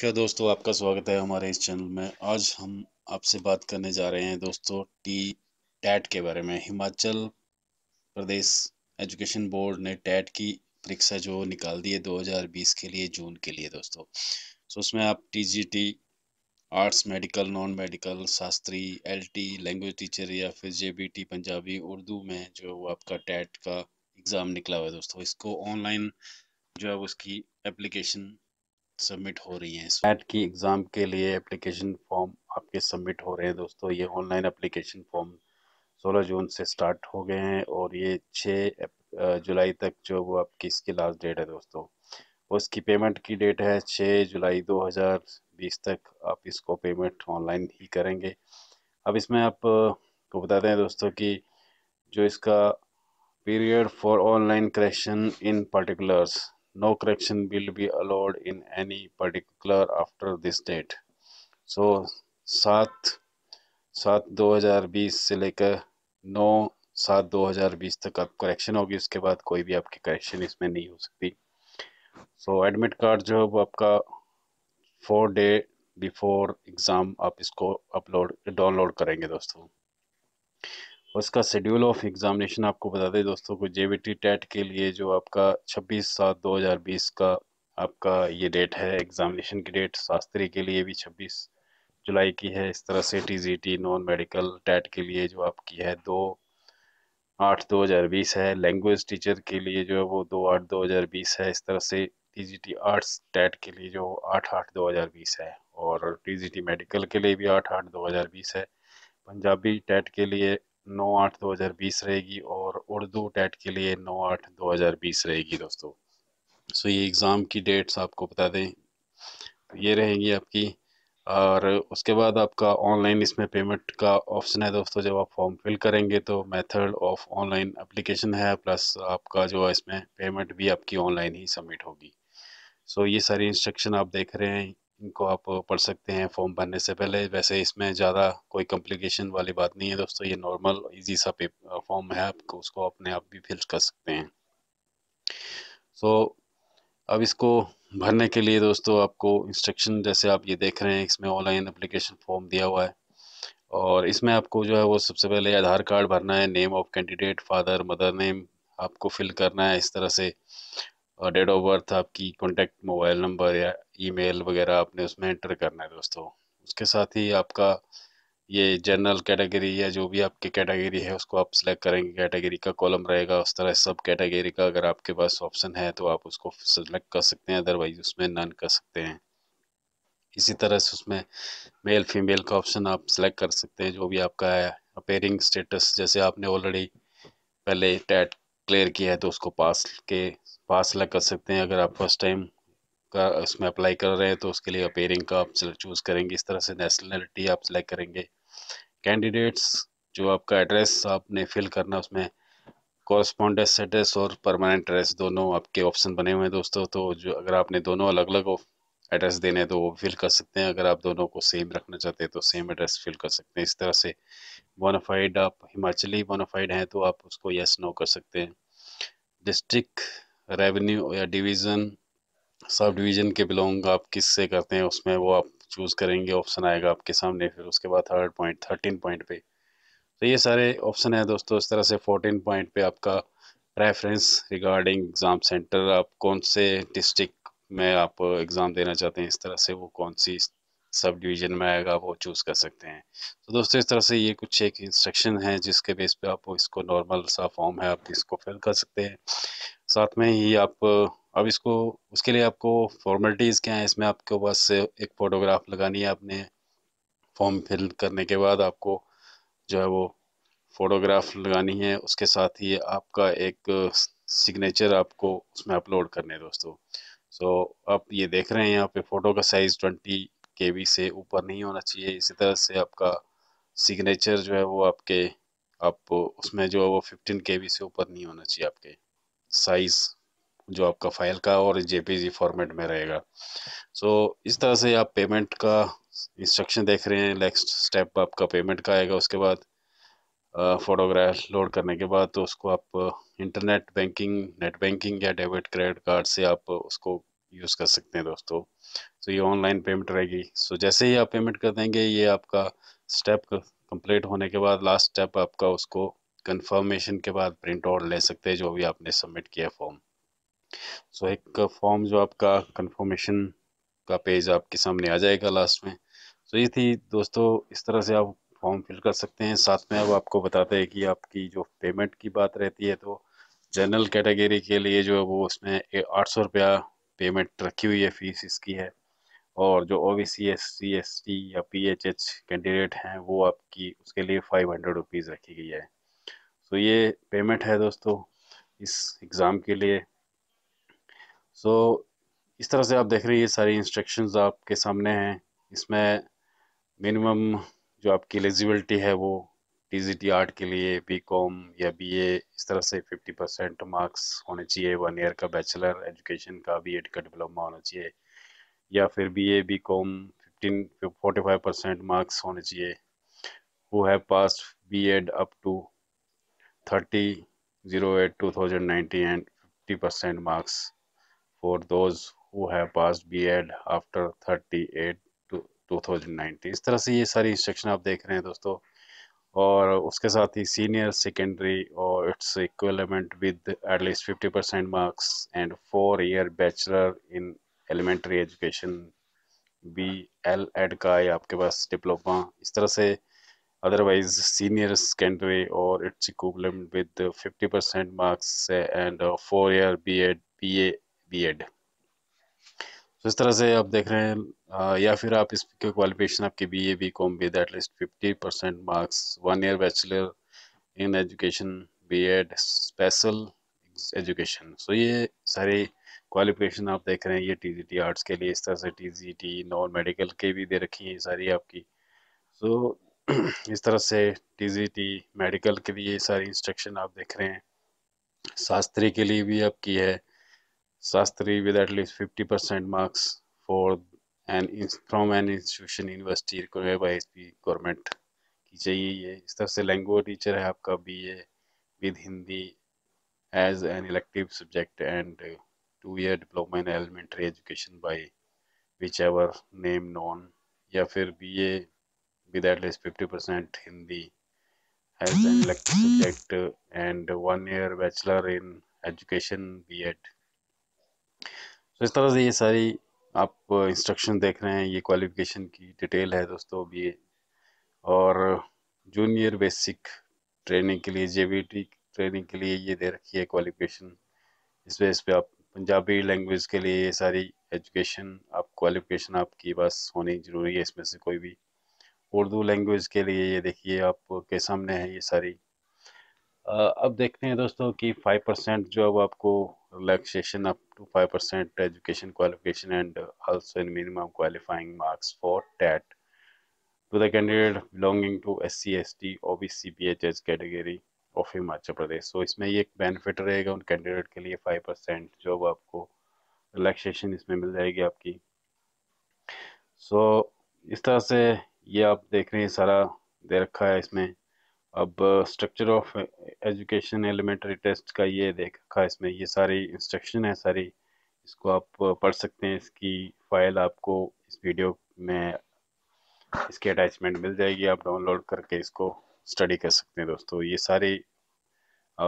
क्या दोस्तों आपका स्वागत है हमारे इस चैनल में आज हम आपसे बात करने जा रहे हैं दोस्तों टी टैट के बारे में हिमाचल प्रदेश एजुकेशन बोर्ड ने टैट की परीक्षा जो निकाल दी है 2020 के लिए जून के लिए दोस्तों सो तो उसमें आप TGT arts medical non medical Shastri LT language teacher या फिर जे पंजाबी उर्दू में जो आपका टैट का एग्ज़ाम निकला हुआ है दोस्तों इसको ऑनलाइन जो है उसकी एप्लीकेशन सबमिट हो रही हैं नेट की एग्ज़ाम के लिए एप्लीकेशन फॉर्म आपके सबमिट हो रहे हैं दोस्तों ये ऑनलाइन एप्लीकेशन फॉर्म 16 जून से स्टार्ट हो गए हैं और ये 6 जुलाई तक जो वो आपकी इसकी लास्ट डेट है दोस्तों उसकी पेमेंट की डेट है 6 जुलाई 2020 तक आप इसको पेमेंट ऑनलाइन ही करेंगे अब इसमें आप को दें दोस्तों कि जो इसका period for online correction in particulars no correction will be allowed in any particular after this date so सात सात 2020 से लेकर नौ सात 2020 तक आप करेक्शन होगी उसके बाद कोई भी आपकी करेक्शन इसमें नहीं हो सकती सो एडमिट कार्ड जो है वो आपका फोर डे बिफोर एग्ज़ाम आप इसको अपलोड डाउनलोड करेंगे दोस्तों उसका शेड्यूल ऑफ एग्ज़ामिनेशन आपको बता दें दोस्तों को जे टेट के लिए जो आपका छब्बीस सात दो हज़ार बीस का आपका ये डेट है एग्ज़ामिनेशन की डेट शास्त्री के लिए भी छब्बीस जुलाई की है इस तरह से टी नॉन मेडिकल टेट के लिए जो आपकी है दो आठ दो हज़ार बीस है लैंग्वेज टीचर के लिए जो है वो दो आठ दो हज़ार बीस है इस तरह से T G T arts TET के लिए जो आठ आठ दो हज़ार बीस है और टी जी टी मेडिकल के लिए भी आठ आठ दो हज़ार बीस है पंजाबी टैट के लिए नौ आठ दो हज़ार बीस रहेगी और उर्दू टेट के लिए नौ आठ दो हज़ार बीस रहेगी दोस्तों सो ये एग्ज़ाम की डेट्स आपको बता दें तो ये रहेगी आपकी और उसके बाद आपका ऑनलाइन इसमें पेमेंट का ऑप्शन है दोस्तों जब आप फॉर्म फिल करेंगे तो मेथड ऑफ ऑनलाइन एप्लीकेशन है प्लस आपका जो है इसमें पेमेंट भी आपकी ऑनलाइन ही सबमिट होगी सो so, ये सारी इंस्ट्रक्शन आप देख रहे हैं इनको आप पढ़ सकते हैं फॉर्म भरने से पहले वैसे इसमें ज़्यादा कोई कॉम्प्लिकेशन वाली बात नहीं है दोस्तों ये नॉर्मल इजी सा फॉर्म है आपको उसको अपने आप भी फिल कर सकते हैं सो so, अब इसको भरने के लिए दोस्तों आपको इंस्ट्रक्शन जैसे आप ये देख रहे हैं इसमें ऑनलाइन अप्लीकेशन फॉर्म दिया हुआ है और इसमें आपको जो है वो सबसे पहले आधार कार्ड भरना है name of candidate father mother name आपको फिल करना है इस तरह से डेट ऑफ बर्थ आपकी कॉन्टैक्ट मोबाइल नंबर या ईमेल वगैरह आपने उसमें एंटर करना है दोस्तों उसके साथ ही आपका ये जनरल कैटेगरी या जो भी आपकी कैटेगरी है उसको आप सिलेक्ट करेंगे कैटेगरी का कॉलम रहेगा उस तरह सब कैटेगरी का अगर आपके पास ऑप्शन है तो आप उसको सिलेक्ट कर सकते हैं अदरवाइज उसमें नन कर सकते हैं इसी तरह से उसमें मेल फीमेल का ऑप्शन आप सिलेक्ट कर सकते हैं जो भी आपका है अपेयरिंग स्टेटस जैसे आपने ऑलरेडी पहले टैट क्लियर किया है तो उसको पास के पास सेलेक्ट कर सकते हैं अगर आप फर्स्ट टाइम का उसमें अप्लाई कर रहे हैं तो उसके लिए अपेयरिंग का आप चूज़ करेंगे इस तरह से नेशनलिटी आप सिलेक्ट करेंगे कैंडिडेट्स जो आपका एड्रेस आपने फिल करना उसमें कॉरस्पॉन्डेंस एड्रेस और परमानेंट एड्रेस दोनों आपके ऑप्शन बने हुए हैं दोस्तों तो जो अगर आपने दोनों अलग अलग एड्रेस देने हैं तो वो फिल कर सकते हैं अगर आप दोनों को सेम रखना चाहते हैं तो सेम एड्रेस फिल कर सकते हैं इस तरह से बोनाफाइड आप हिमाचली बोनाफाइड हैं तो आप उसको यस नो कर सकते हैं डिस्ट्रिक्ट रेवेन्यू या डिवीज़न सब डिवीज़न के बिलोंग आप किस से करते हैं उसमें वो आप चूज़ करेंगे ऑप्शन आएगा आपके सामने फिर उसके बाद थर्ड पॉइंट थर्टीन पॉइंट पे तो ये सारे ऑप्शन हैं दोस्तों इस तरह से फोर्टीन पॉइंट पे आपका रेफरेंस रिगार्डिंग एग्ज़ाम सेंटर आप कौन से डिस्ट्रिक्ट में आप एग्ज़ाम देना चाहते हैं इस तरह से वो कौन सी सब डिवीज़न में आएगा वो चूज़ कर सकते हैं तो दोस्तों इस तरह से ये कुछ एक इंस्ट्रक्शन है जिसके बेस पे आप इसको नॉर्मल सा फॉर्म है आप इसको फिल कर सकते हैं साथ में ही आप अब इसको उसके लिए आपको फॉर्मेलिटीज़ क्या हैं इसमें आपके पास एक फ़ोटोग्राफ लगानी है आपने फॉर्म फिल करने के बाद आपको जो है वो फ़ोटोग्राफ लगानी है उसके साथ ही आपका एक सिग्नेचर आपको उसमें अपलोड करने है दोस्तों सो so, आप ये देख रहे हैं यहाँ पे फ़ोटो का साइज़ ट्वेंटी के बी से ऊपर नहीं होना चाहिए इसी तरह से आपका सिग्नेचर जो है वो आपके आप उसमें जो है वो फिफ्टीन के बी से ऊपर नहीं होना चाहिए आपके साइज़ जो आपका फाइल का और जेपीजी फॉर्मेट में रहेगा सो so, इस तरह से आप पेमेंट का इंस्ट्रक्शन देख रहे हैं नेक्स्ट स्टेप आपका पेमेंट का आएगा उसके बाद फोटोग्राफ लोड करने के बाद तो उसको आप इंटरनेट बैंकिंग नेट बैंकिंग या डेबिट क्रेडिट कार्ड से आप उसको यूज़ कर सकते हैं दोस्तों तो ये ऑनलाइन पेमेंट रहेगी सो जैसे ही आप पेमेंट कर देंगे ये आपका स्टेप कंप्लीट होने के बाद लास्ट स्टेप आपका उसको कंफर्मेशन के बाद प्रिंट आउट ले सकते हैं जो भी आपने सबमिट किया फॉर्म सो so, एक फॉर्म जो आपका कंफर्मेशन का पेज आपके सामने आ जाएगा लास्ट में सो so, ये थी दोस्तों इस तरह से आप फॉर्म फिल कर सकते हैं साथ में अब आपको बताते हैं कि आपकी जो पेमेंट की बात रहती है तो जनरल कैटेगरी के लिए जो है वो उसमें आठ सौ रुपया पेमेंट रखी हुई है फीस इसकी है और जो O B C S C S T या पी एच एच कैंडिडेट हैं वो आपकी उसके लिए फाइव हंड्रेड रुपीज़ रखी गई है तो ये पेमेंट है दोस्तों इस एग्ज़ाम के लिए सो so, इस तरह से आप देख रहे हैं ये सारी इंस्ट्रक्शंस आपके सामने हैं इसमें मिनिमम जो आपकी एलिजिबिलिटी है वो टी जी टी आर्ट के लिए बी कॉम या बी ए इस तरह से फिफ्टी परसेंट मार्क्स होने चाहिए वन ईयर का बैचलर एजुकेशन का बी एड का डिप्लोमा होना चाहिए या फिर B A B com fifteen forty five percent marks होने चाहिए up to thirty zero eight two thousand ninety and fifty percent marks for those who have passed B.Ed after 38 to 2019 इस तरह से ये सारी इंस्ट्रक्शन आप देख रहे हैं दोस्तों और उसके साथ ही सीनियर सेकेंडरी और it's equivalent with at least fifty percent marks and four year bachelor in elementary education B L ed का है आपके पास डिप्लोमा इस तरह से अदरवाइज सीनियर सेकेंडरी और it's equivalent with fifty percent marks and four year B ed B A B ed तो इस तरह से आप देख रहे हैं या फिर आप इसके क्वालिफिकेशन आपकी B A B com with at least fifty percent marks one year bachelor in education B ed special education so ये सारे क्वालिफिकेशन आप देख रहे हैं ये टी जी टी आर्ट्स के लिए इस तरह से T G T non medical के भी दे रखी हैं सारी आपकी सो so, इस तरह से टी जी टी मेडिकल के लिए सारी इंस्ट्रक्शन आप देख रहे हैं शास्त्री के लिए भी आपकी है Shastri with at least 50% marks for an from an institution university record by H government की चाहिए ये इस तरह से लैंग्वेज टीचर है आपका B A with Hindi as an elective subject and two year diploma in elementary education by whichever name known या फिर B A with at least fifty percent Hindi as an elective subject and one year bachelor in education B ed तो इस तरह से ये सारी आप instruction देख रहे हैं ये क्वालिफिकेशन की डिटेल है दोस्तों अभी ये और जूनियर बेसिक ट्रेनिंग के लिए जे ट्रेनिंग के लिए ये दे रखी है क्वालिफिकेशन इस पर इस पर आप पंजाबी लैंग्वेज के लिए ये सारी एजुकेशन आप क्वालिफिकेशन आपकी बस होनी ज़रूरी है इसमें से कोई भी उर्दू लैंग्वेज के लिए ये देखिए आपके सामने है ये सारी अब देखते हैं दोस्तों कि फाइव परसेंट जो अब आपको relaxation up to 5% education qualification and also in minimum qualifying marks for TAT to the candidate belonging to SC, ST, OBC, BHS category of Himachal Pradesh. So, this ये be a benefit for candidate के लिए five percent job आपको relaxation इसमें मिल जाएगी आपकी so, this तरह से ये आप देख रहे हैं इसमें अब structure of education elementary test का ये देख रखा है इसमें ये सारी इंस्ट्रक्शन है सारी इसको आप पढ़ सकते हैं इसकी फाइल आपको इस वीडियो में इसके अटैचमेंट मिल जाएगी आप डाउनलोड करके इसको स्टडी कर सकते हैं दोस्तों ये सारी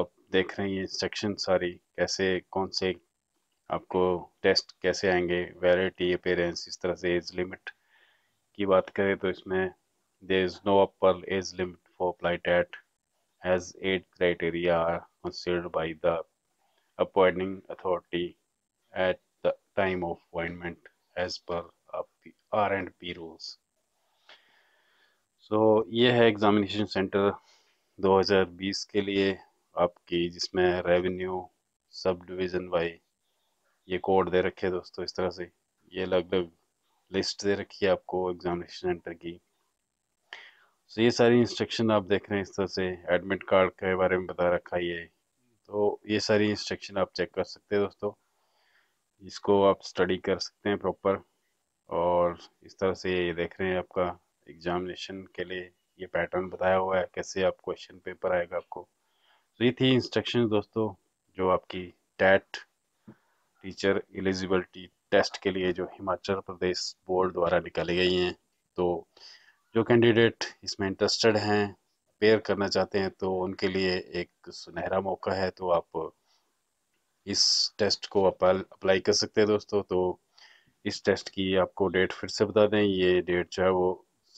आप देख रहे हैं ये इंस्ट्रक्शन सारी कैसे कौन से आपको टेस्ट कैसे आएंगे वैरायटी अपेरेंस इस तरह से एज लिमिट की बात करें तो इसमें there is no upper age limit for at has eight criteria are considered by the appointing authority at the time of appointment as per the R and P rules. so, ये है examination centre 2020 के लिए आपकी जिसमें revenue sub division वाई ये code दे रखे दोस्तों इस तरह से ये अलग अलग लिस्ट दे रखी है आपको एग्ज़ामिनेशन सेंटर की सो तो ये सारी इंस्ट्रक्शन आप देख रहे हैं इस तरह से एडमिट कार्ड के बारे में बता रखा है ये तो ये सारी इंस्ट्रक्शन आप चेक कर सकते हैं दोस्तों इसको आप स्टडी कर सकते हैं प्रॉपर और इस तरह से ये देख रहे हैं आपका एग्जामिनेशन के लिए ये पैटर्न बताया हुआ है कैसे आप क्वेश्चन पेपर आएगा आपको तो ये थी इंस्ट्रक्शन दोस्तों जो आपकी टैट टीचर एलिजिबिलिटी टेस्ट के लिए जो हिमाचल प्रदेश बोर्ड द्वारा निकाली गई हैं तो जो कैंडिडेट इसमें इंटरेस्टेड हैं पेयर करना चाहते हैं तो उनके लिए एक सुनहरा मौका है तो आप इस टेस्ट को अप्लाई कर सकते हैं दोस्तों तो इस टेस्ट की आपको डेट फिर से बता दें ये डेट जो है वो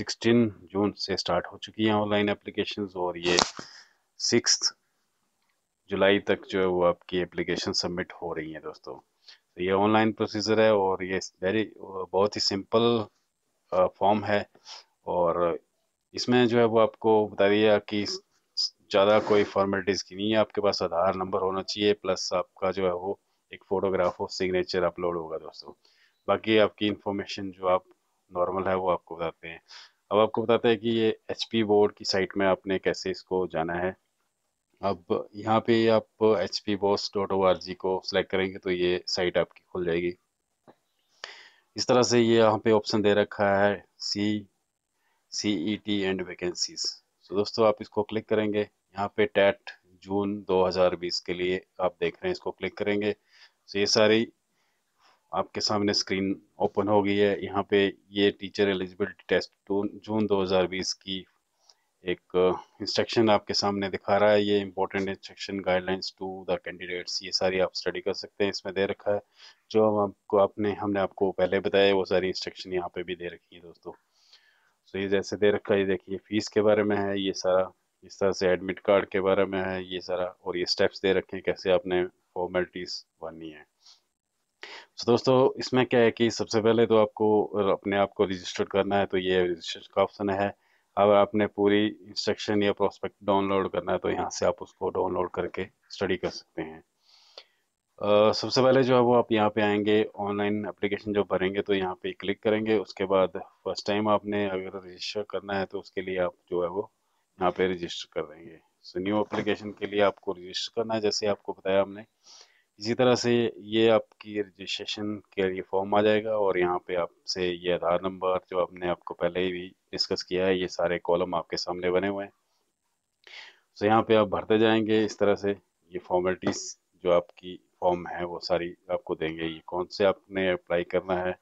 16 जून से स्टार्ट हो चुकी हैं ऑनलाइन एप्लीकेशन और ये सिक्स जुलाई तक जो है वो आपकी एप्लीकेशन सबमिट हो रही है दोस्तों तो ये ऑनलाइन प्रोसीजर है और ये वेरी बहुत ही सिंपल फॉर्म है और इसमें जो है वो आपको बता दिया कि ज़्यादा कोई फॉर्मेलिटीज़ की नहीं है आपके पास आधार नंबर होना चाहिए प्लस आपका जो है वो एक फोटोग्राफ और सिग्नेचर अपलोड होगा दोस्तों बाकी आपकी इन्फॉर्मेशन जो आप नॉर्मल है वो आपको बताते हैं अब आपको बताते हैं कि ये एच बोर्ड की साइट में आपने कैसे इसको जाना है अब यहाँ पे आप H P BOSE dot O R G को सिलेक्ट करेंगे तो ये साइट आपकी खुल जाएगी इस तरह से ये यहाँ पे ऑप्शन दे रखा है सी सी एंड वैकेंसीज तो दोस्तों आप इसको क्लिक करेंगे यहाँ पे टैट जून 2020 के लिए आप देख रहे हैं इसको क्लिक करेंगे तो ये सारी आपके सामने स्क्रीन ओपन हो गई है यहाँ पे ये टीचर एलिजिबिलिटी टेस्ट जून 2020 की एक इंस्ट्रक्शन uh, आपके सामने दिखा रहा है ये important instruction guidelines to the candidates ये सारी आप स्टडी कर सकते हैं इसमें दे रखा है जो हम आपको आपने हमने आपको पहले बताया वो सारी इंस्ट्रक्शन यहाँ पे भी दे रखी है दोस्तों सो तो ये जैसे दे रखा है देखिए फीस के बारे में है ये सारा इस तरह से एडमिट कार्ड के बारे में है ये सारा और ये स्टेप्स दे रखे हैं कैसे आपने फॉर्मेलिटीज़ भरनी है तो दोस्तों इसमें क्या है कि सबसे पहले तो आपको अपने आप को रजिस्टर करना है तो ये रजिस्टर का ऑप्शन है अगर आपने पूरी इंस्ट्रक्शन या प्रोस्पेक्ट डाउनलोड करना है तो यहाँ से आप उसको डाउनलोड करके स्टडी कर सकते हैं सबसे पहले जो है वो आप यहाँ पे आएंगे ऑनलाइन एप्लीकेशन जो भरेंगे तो यहाँ पे क्लिक करेंगे उसके बाद फर्स्ट टाइम आपने अगर रजिस्टर करना है तो उसके लिए आप जो है वो यहाँ पे रजिस्टर कर देंगे सो न्यू एप्लीकेशन के लिए आपको रजिस्टर करना है जैसे आपको बताया हमने इसी तरह से ये आपकी रजिस्ट्रेशन के लिए फॉर्म आ जाएगा और यहाँ पे आपसे ये आधार नंबर जो आपने आपको पहले ही भी डिस्कस किया है ये सारे कॉलम आपके सामने बने हुए हैं सो यहाँ पे आप भरते जाएंगे इस तरह से ये फॉर्मेलिटीज़ जो आपकी फॉर्म है वो सारी आपको देंगे ये कौन से आपने अप्लाई करना है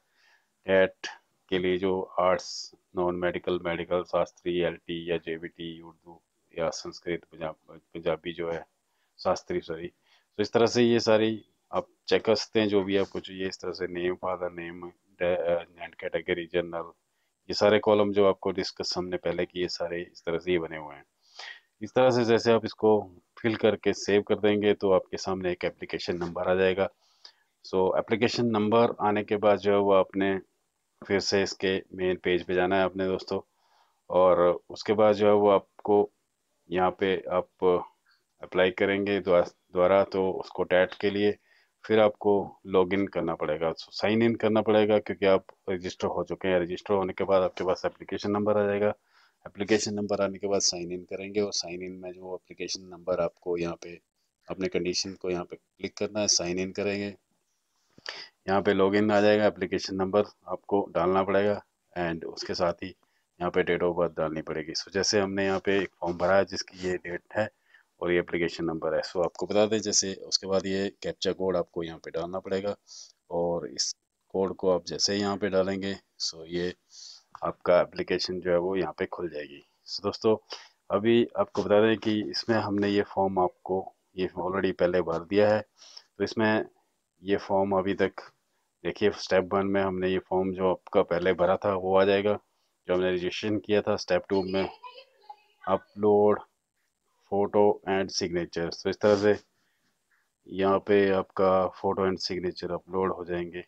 एट के लिए जो arts non medical medical Shastri L या जे उर्दू या संस्कृत पंजाब पंजाबी जो है शास्त्री सॉरी तो इस तरह से ये सारी आप चेक सकते हैं जो भी आपको चाहिए इस तरह से name father name and category general ये सारे कॉलम जो आपको डिस्कस हमने पहले किए सारे इस तरह से ये बने हुए हैं इस तरह से जैसे आप इसको फिल करके सेव कर देंगे तो आपके सामने एक एप्लीकेशन नंबर आ जाएगा सो एप्लीकेशन नंबर आने के बाद जो है वो आपने फिर से इसके मेन पेज पे जाना है अपने दोस्तों और उसके बाद जो है वो आपको यहाँ पे आप अप्लाई करेंगे द्वारा तो उसको टैट के लिए फिर आपको लॉग इन करना पड़ेगा सो साइन इन करना पड़ेगा क्योंकि आप रजिस्टर हो चुके हैं रजिस्टर होने के बाद आपके पास एप्लीकेशन नंबर आ जाएगा एप्लीकेशन नंबर आने के बाद साइन इन करेंगे और साइन इन में जो एप्लीकेशन नंबर आपको यहाँ पे अपने कंडीशन को यहाँ पे क्लिक करना है साइन इन करेंगे यहाँ पे लॉगिन आ जाएगा एप्लीकेशन नंबर आपको डालना पड़ेगा एंड उसके साथ ही यहाँ पे डेट ऑफ बर्थ डालनी पड़ेगी सो जैसे हमने यहाँ पे एक फॉर्म भरा है जिसकी ये डेट है और ये एप्लीकेशन नंबर है सो आपको बता दें जैसे उसके बाद ये कैप्चा कोड आपको यहाँ पे डालना पड़ेगा और इस कोड को आप जैसे यहाँ पे डालेंगे सो ये आपका एप्लीकेशन जो है वो यहाँ पे खुल जाएगी सो so, दोस्तों अभी आपको बता दें कि इसमें हमने ये फॉर्म आपको ये ऑलरेडी पहले भर दिया है तो इसमें ये फॉर्म अभी तक देखिए स्टेप वन में हमने ये फॉर्म जो आपका पहले भरा था वो आ जाएगा जो हमने रजिस्ट्रेशन किया था स्टेप टू में अपलोड फ़ोटो एंड सिग्नेचर तो इस तरह से यहाँ पे आपका फ़ोटो एंड सिग्नेचर अपलोड हो जाएंगे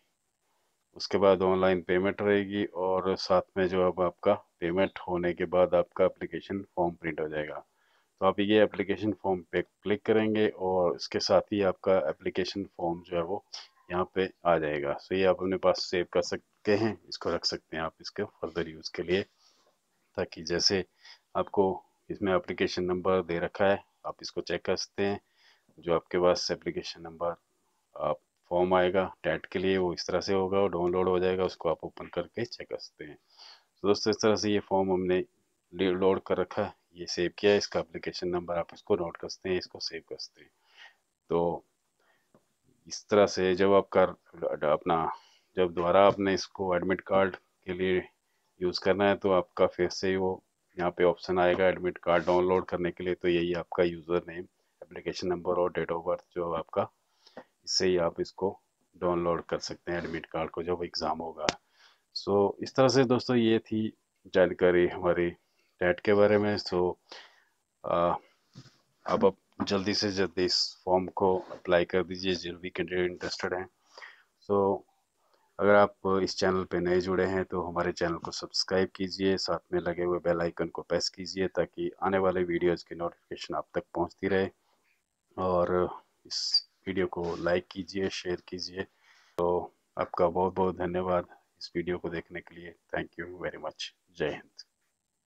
उसके बाद ऑनलाइन पेमेंट रहेगी और साथ में जो अब आपका पेमेंट होने के बाद आपका एप्लीकेशन फॉर्म प्रिंट हो जाएगा तो आप ये एप्लीकेशन फॉर्म पे क्लिक करेंगे और इसके साथ ही आपका एप्लीकेशन फॉर्म जो है वो यहाँ पे आ जाएगा सो ये आप अपने पास सेव कर सकते हैं इसको रख सकते हैं आप इसके फर्दर यूज़ के लिए ताकि जैसे आपको इसमें एप्लीकेशन नंबर दे रखा है आप इसको चेक कर सकते हैं जो आपके पास एप्लीकेशन नंबर आप फॉर्म आएगा टैट के लिए वो इस तरह से होगा और डाउनलोड हो जाएगा उसको आप ओपन करके चेक कर सकते हैं तो दोस्तों इस तरह से ये फॉर्म हमने लोड कर रखा है ये सेव किया है इसका अप्लीकेशन नंबर आप इसको नोट कर सकते हैं इसको सेव कर सकते हैं तो इस तरह से जब आपका अपना जब दोबारा आपने इसको एडमिट कार्ड के लिए यूज़ करना है तो आपका फिर से वो यहाँ पे ऑप्शन आएगा एडमिट कार्ड डाउनलोड करने के लिए तो यही आपका यूज़र नेम एप्लीकेशन नंबर और डेट ऑफ बर्थ जो आपका से ही आप इसको डाउनलोड कर सकते हैं एडमिट कार्ड को जब एग्ज़ाम होगा सो so, इस तरह से दोस्तों ये थी जानकारी हमारी टैट के बारे में सो so, अब आप जल्दी से जल्दी इस फॉर्म को अप्लाई कर दीजिए जो भी कैंडिडेट इंटरेस्टेड हैं सो so, अगर आप इस चैनल पे नए जुड़े हैं तो हमारे चैनल को सब्सक्राइब कीजिए साथ में लगे हुए बेल आइकन को प्रेस कीजिए ताकि आने वाले वीडियोज़ की नोटिफिकेशन आप तक पहुँचती रहे और इस वीडियो को लाइक कीजिए शेयर कीजिए तो आपका बहुत बहुत धन्यवाद इस वीडियो को देखने के लिए थैंक यू वेरी मच जय हिंद